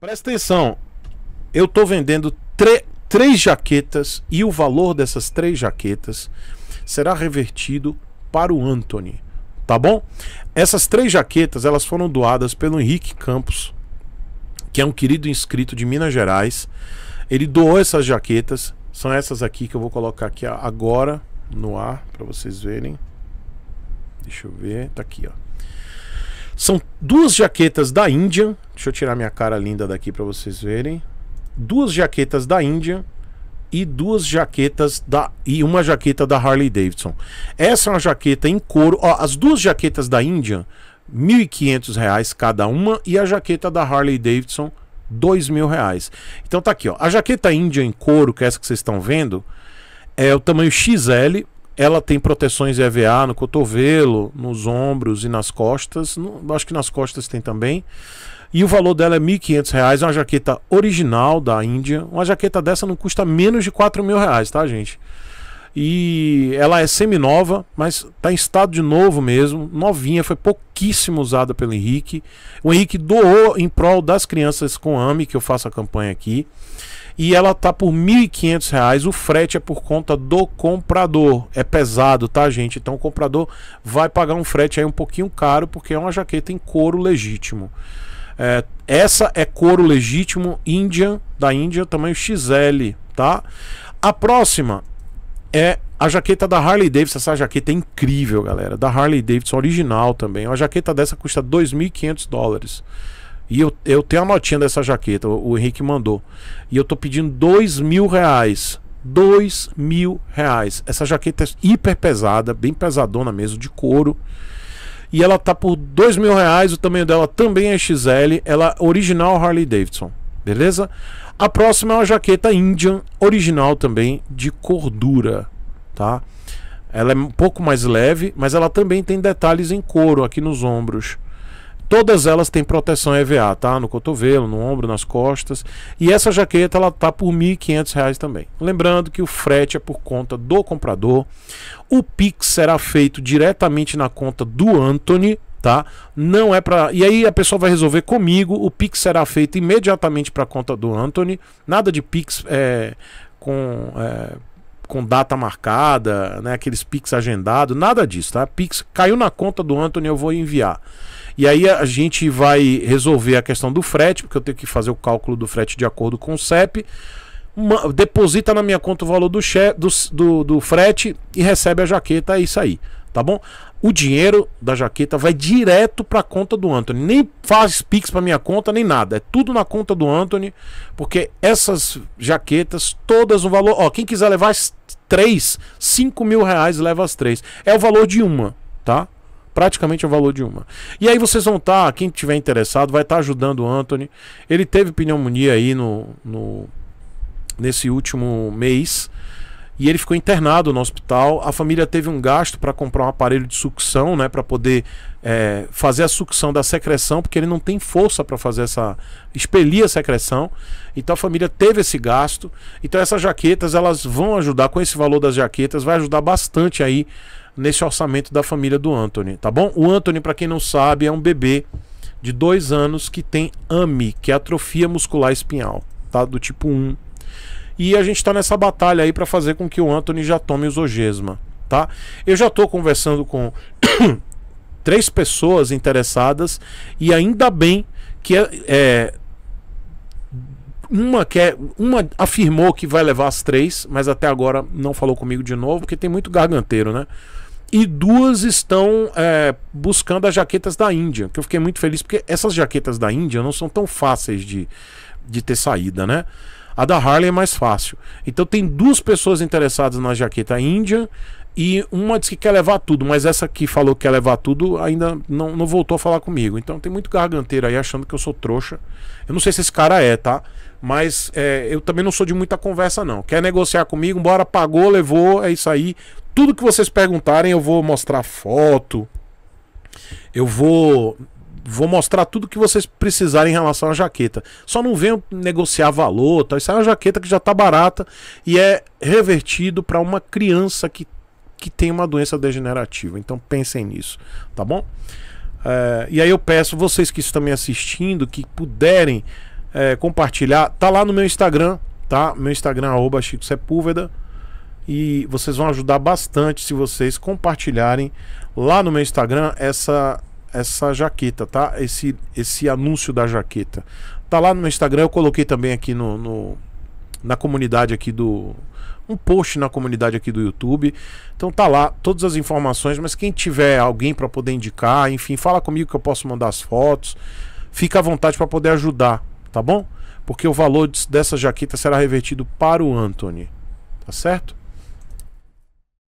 Presta atenção. Eu estou vendendo três jaquetas e o valor dessas três jaquetas será revertido para o Anthony, tá bom? Essas três jaquetas, elas foram doadas pelo Henrique Campos, que é um querido inscrito de Minas Gerais. Ele doou essas jaquetas, são essas aqui que eu vou colocar aqui agora no ar para vocês verem. Deixa eu ver, tá aqui, ó. São duas jaquetas da Índia. Deixa eu tirar minha cara linda daqui para vocês verem. Duas jaquetas da Índia e duas jaquetas da e uma jaqueta da Harley Davidson. Essa é uma jaqueta em couro. Ó, as duas jaquetas da Índia, R$ 1.500 cada uma e a jaqueta da Harley Davidson, R$ 2.000. Então tá aqui, ó. A jaqueta Índia em couro, que é essa que vocês estão vendo, é o tamanho XL ela tem proteções EVA no cotovelo, nos ombros e nas costas. No, acho que nas costas tem também. E o valor dela é R$ 1.500, é uma jaqueta original da Índia. Uma jaqueta dessa não custa menos de R$ mil reais, tá, gente? E ela é semi-nova, mas tá em estado de novo mesmo, novinha, foi pouquíssimo usada pelo Henrique. O Henrique doou em prol das crianças com AME, que eu faço a campanha aqui e ela tá por R$ 1.500. O frete é por conta do comprador. É pesado, tá, gente? Então o comprador vai pagar um frete aí um pouquinho caro porque é uma jaqueta em couro legítimo. É, essa é couro legítimo Indian, da Índia, tamanho XL, tá? A próxima é a jaqueta da Harley Davidson. Essa jaqueta é incrível, galera. Da Harley Davidson original também. Uma jaqueta dessa custa 2.500 dólares. E eu, eu tenho a notinha dessa jaqueta, o, o Henrique mandou. E eu tô pedindo dois mil reais. Dois mil reais. Essa jaqueta é hiper pesada, bem pesadona mesmo, de couro. E ela tá por dois mil reais. O tamanho dela também é XL. Ela é original Harley Davidson. Beleza? A próxima é uma jaqueta Indian, original também, de cordura. Tá? Ela é um pouco mais leve, mas ela também tem detalhes em couro aqui nos ombros. Todas elas têm proteção EVA, tá? No cotovelo, no ombro, nas costas. E essa jaqueta ela tá por R$ 1.500 também. Lembrando que o frete é por conta do comprador. O Pix será feito diretamente na conta do Anthony, tá? Não é para. E aí a pessoa vai resolver comigo. O Pix será feito imediatamente para a conta do Anthony. Nada de Pix é, com é, com data marcada, né? Aqueles Pix agendados, nada disso, tá? Pix caiu na conta do Anthony, eu vou enviar. E aí a gente vai resolver a questão do frete, porque eu tenho que fazer o cálculo do frete de acordo com o CEP. Uma, deposita na minha conta o valor do, che, do, do, do frete e recebe a jaqueta, é isso aí tá bom? O dinheiro da jaqueta vai direto para a conta do Anthony. Nem faz pix para minha conta, nem nada. É tudo na conta do Anthony, porque essas jaquetas, todas o valor. Ó, quem quiser levar as três, cinco mil reais leva as três. É o valor de uma, tá? Praticamente é o valor de uma. E aí vocês vão estar, tá, quem tiver interessado, vai estar tá ajudando o Anthony. Ele teve pneumonia aí no, no nesse último mês e ele ficou internado no hospital. A família teve um gasto para comprar um aparelho de sucção, né, para poder é, fazer a sucção da secreção, porque ele não tem força para fazer essa expelir a secreção. Então a família teve esse gasto. Então essas jaquetas elas vão ajudar com esse valor das jaquetas, vai ajudar bastante aí nesse orçamento da família do Anthony, tá bom? O Anthony, para quem não sabe, é um bebê de dois anos que tem AMI, que é atrofia muscular espinhal, tá? Do tipo 1 e a gente está nessa batalha aí para fazer com que o Anthony já tome o Zogesma, tá? Eu já estou conversando com três pessoas interessadas e ainda bem que é, é uma quer, é, uma afirmou que vai levar as três, mas até agora não falou comigo de novo, porque tem muito garganteiro, né? E duas estão é, buscando as jaquetas da Índia, que eu fiquei muito feliz, porque essas jaquetas da Índia não são tão fáceis de, de ter saída, né? A da Harley é mais fácil. Então tem duas pessoas interessadas na jaqueta Índia e uma disse que quer levar tudo, mas essa que falou que quer levar tudo ainda não, não voltou a falar comigo. Então tem muito garganteiro aí achando que eu sou trouxa. Eu não sei se esse cara é, tá? Mas é, eu também não sou de muita conversa, não. Quer negociar comigo? Bora, pagou, levou, é isso aí. Tudo que vocês perguntarem, eu vou mostrar foto. Eu vou vou mostrar tudo que vocês precisarem em relação à jaqueta. Só não venham negociar valor, tal. Isso é uma jaqueta que já está barata e é revertido para uma criança que, que tem uma doença degenerativa. Então pensem nisso, tá bom? É, e aí eu peço vocês que estão me assistindo, que puderem é, compartilhar, tá lá no meu Instagram, tá? Meu Instagram arroba Chico Sepúlveda. E vocês vão ajudar bastante se vocês compartilharem lá no meu Instagram essa essa jaqueta, tá? Esse, esse anúncio da jaqueta. Tá lá no Instagram, eu coloquei também aqui no, no na comunidade aqui do um post na comunidade aqui do YouTube. Então tá lá todas as informações, mas quem tiver alguém para poder indicar, enfim, fala comigo que eu posso mandar as fotos. Fica à vontade para poder ajudar, tá bom? Porque o valor dessa jaqueta será revertido para o Anthony, tá certo?